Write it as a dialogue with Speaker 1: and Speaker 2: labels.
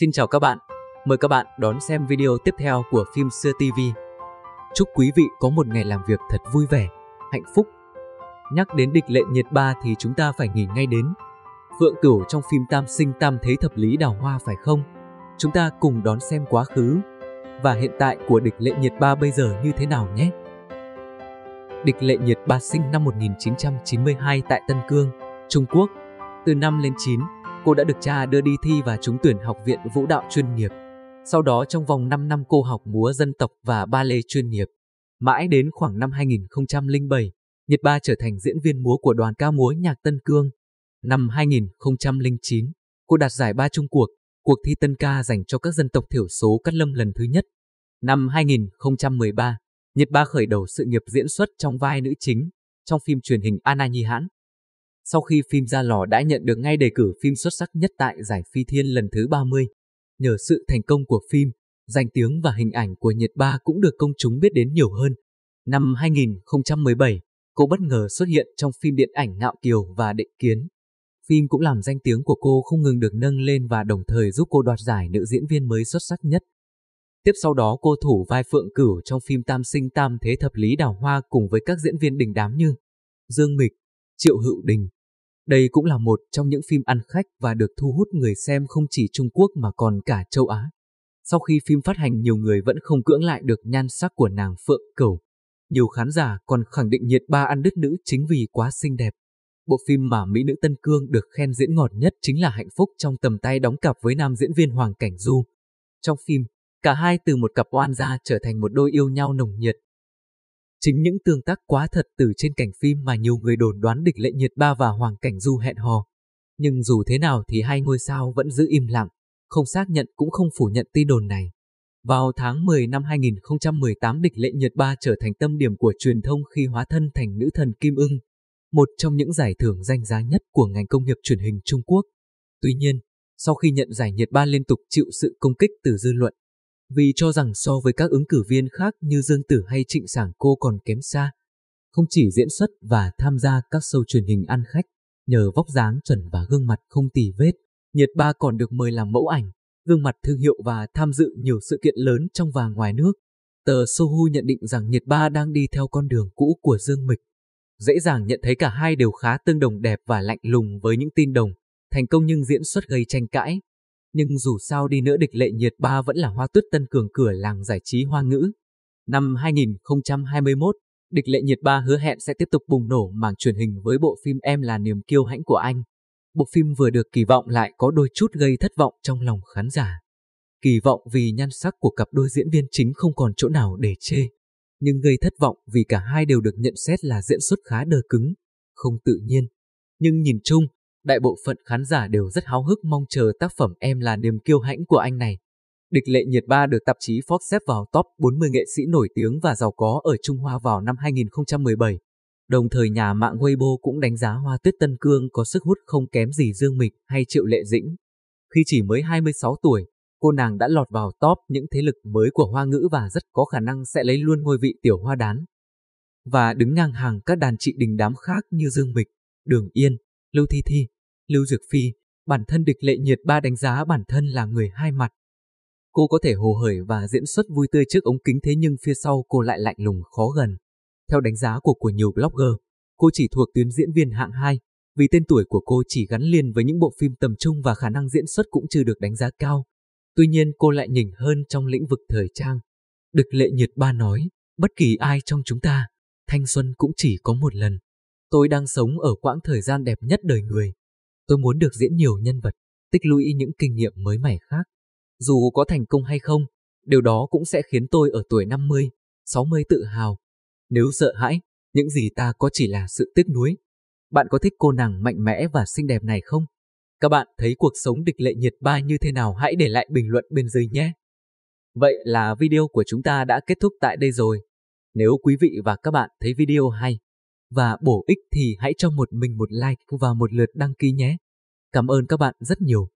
Speaker 1: Xin chào các bạn, mời các bạn đón xem video tiếp theo của phim xưa TV. Chúc quý vị có một ngày làm việc thật vui vẻ, hạnh phúc. Nhắc đến địch lệ nhiệt ba thì chúng ta phải nghĩ ngay đến Phượng Cửu trong phim Tam Sinh Tam Thế Thập Lý Đào Hoa phải không? Chúng ta cùng đón xem quá khứ và hiện tại của địch lệ nhiệt ba bây giờ như thế nào nhé. Địch lệ nhiệt ba sinh năm 1992 tại Tân Cương, Trung Quốc. Từ năm lên 9, cô đã được cha đưa đi thi và trúng tuyển học viện vũ đạo chuyên nghiệp. Sau đó trong vòng 5 năm cô học múa dân tộc và ba lê chuyên nghiệp. Mãi đến khoảng năm 2007, Nhật Ba trở thành diễn viên múa của đoàn ca múa nhạc Tân Cương. Năm 2009, cô đạt giải ba Chung cuộc, cuộc thi tân ca dành cho các dân tộc thiểu số Cát Lâm lần thứ nhất. Năm 2013, Nhật Ba khởi đầu sự nghiệp diễn xuất trong vai nữ chính trong phim truyền hình Anna Nhi Hãn. Sau khi phim ra lò đã nhận được ngay đề cử phim xuất sắc nhất tại giải Phi Thiên lần thứ 30. Nhờ sự thành công của phim, danh tiếng và hình ảnh của Nhật Ba cũng được công chúng biết đến nhiều hơn. Năm 2017, cô bất ngờ xuất hiện trong phim điện ảnh Ngạo Kiều và Định Kiến. Phim cũng làm danh tiếng của cô không ngừng được nâng lên và đồng thời giúp cô đoạt giải nữ diễn viên mới xuất sắc nhất. Tiếp sau đó cô thủ vai Phượng Cửu trong phim Tam Sinh Tam Thế Thập Lý Đào Hoa cùng với các diễn viên đình đám như Dương Mịch, Triệu Hữu Đình, đây cũng là một trong những phim ăn khách và được thu hút người xem không chỉ Trung Quốc mà còn cả châu Á. Sau khi phim phát hành nhiều người vẫn không cưỡng lại được nhan sắc của nàng Phượng Cẩu. Nhiều khán giả còn khẳng định nhiệt ba ăn đứt nữ chính vì quá xinh đẹp. Bộ phim mà Mỹ nữ Tân Cương được khen diễn ngọt nhất chính là Hạnh Phúc trong tầm tay đóng cặp với nam diễn viên Hoàng Cảnh Du. Trong phim, cả hai từ một cặp oan gia trở thành một đôi yêu nhau nồng nhiệt, Chính những tương tác quá thật từ trên cảnh phim mà nhiều người đồn đoán địch lệ nhiệt ba và Hoàng Cảnh Du hẹn hò. Nhưng dù thế nào thì hai ngôi sao vẫn giữ im lặng, không xác nhận cũng không phủ nhận tin đồn này. Vào tháng 10 năm 2018 địch lệ nhiệt Ba trở thành tâm điểm của truyền thông khi hóa thân thành nữ thần Kim Ưng, một trong những giải thưởng danh giá nhất của ngành công nghiệp truyền hình Trung Quốc. Tuy nhiên, sau khi nhận giải nhiệt Ba liên tục chịu sự công kích từ dư luận, vì cho rằng so với các ứng cử viên khác như Dương Tử hay Trịnh Sảng cô còn kém xa. Không chỉ diễn xuất và tham gia các show truyền hình ăn khách, nhờ vóc dáng chuẩn và gương mặt không tì vết, Nhiệt Ba còn được mời làm mẫu ảnh, gương mặt thương hiệu và tham dự nhiều sự kiện lớn trong và ngoài nước. Tờ Sohu nhận định rằng Nhiệt Ba đang đi theo con đường cũ của Dương Mịch. Dễ dàng nhận thấy cả hai đều khá tương đồng đẹp và lạnh lùng với những tin đồng, thành công nhưng diễn xuất gây tranh cãi, nhưng dù sao đi nữa địch lệ nhiệt ba vẫn là hoa tuyết tân cường cửa làng giải trí hoa ngữ. Năm 2021, địch lệ nhiệt ba hứa hẹn sẽ tiếp tục bùng nổ mảng truyền hình với bộ phim Em là niềm kiêu hãnh của anh. Bộ phim vừa được kỳ vọng lại có đôi chút gây thất vọng trong lòng khán giả. Kỳ vọng vì nhan sắc của cặp đôi diễn viên chính không còn chỗ nào để chê, nhưng gây thất vọng vì cả hai đều được nhận xét là diễn xuất khá đờ cứng, không tự nhiên. Nhưng nhìn chung, Đại bộ phận khán giả đều rất háo hức mong chờ tác phẩm Em là niềm kiêu hãnh của anh này. Địch lệ nhiệt ba được tạp chí Forbes xếp vào top 40 nghệ sĩ nổi tiếng và giàu có ở Trung Hoa vào năm 2017. Đồng thời nhà mạng Weibo cũng đánh giá Hoa Tuyết Tân Cương có sức hút không kém gì Dương Mịch hay Triệu Lệ Dĩnh. Khi chỉ mới 26 tuổi, cô nàng đã lọt vào top những thế lực mới của Hoa ngữ và rất có khả năng sẽ lấy luôn ngôi vị tiểu hoa đán. Và đứng ngang hàng các đàn chị đình đám khác như Dương Mịch, Đường Yên, Lưu Thi Thi. Lưu Dược Phi, bản thân địch lệ nhiệt ba đánh giá bản thân là người hai mặt. Cô có thể hồ hởi và diễn xuất vui tươi trước ống kính thế nhưng phía sau cô lại lạnh lùng khó gần. Theo đánh giá của của nhiều blogger, cô chỉ thuộc tuyến diễn viên hạng 2, vì tên tuổi của cô chỉ gắn liền với những bộ phim tầm trung và khả năng diễn xuất cũng chưa được đánh giá cao. Tuy nhiên cô lại nhỉnh hơn trong lĩnh vực thời trang. Địch lệ nhiệt ba nói, bất kỳ ai trong chúng ta, thanh xuân cũng chỉ có một lần. Tôi đang sống ở quãng thời gian đẹp nhất đời người. Tôi muốn được diễn nhiều nhân vật, tích lũy những kinh nghiệm mới mẻ khác. Dù có thành công hay không, điều đó cũng sẽ khiến tôi ở tuổi 50, 60 tự hào. Nếu sợ hãi, những gì ta có chỉ là sự tiếc nuối. Bạn có thích cô nàng mạnh mẽ và xinh đẹp này không? Các bạn thấy cuộc sống địch lệ nhiệt ba như thế nào hãy để lại bình luận bên dưới nhé. Vậy là video của chúng ta đã kết thúc tại đây rồi. Nếu quý vị và các bạn thấy video hay, và bổ ích thì hãy cho một mình một like và một lượt đăng ký nhé. Cảm ơn các bạn rất nhiều.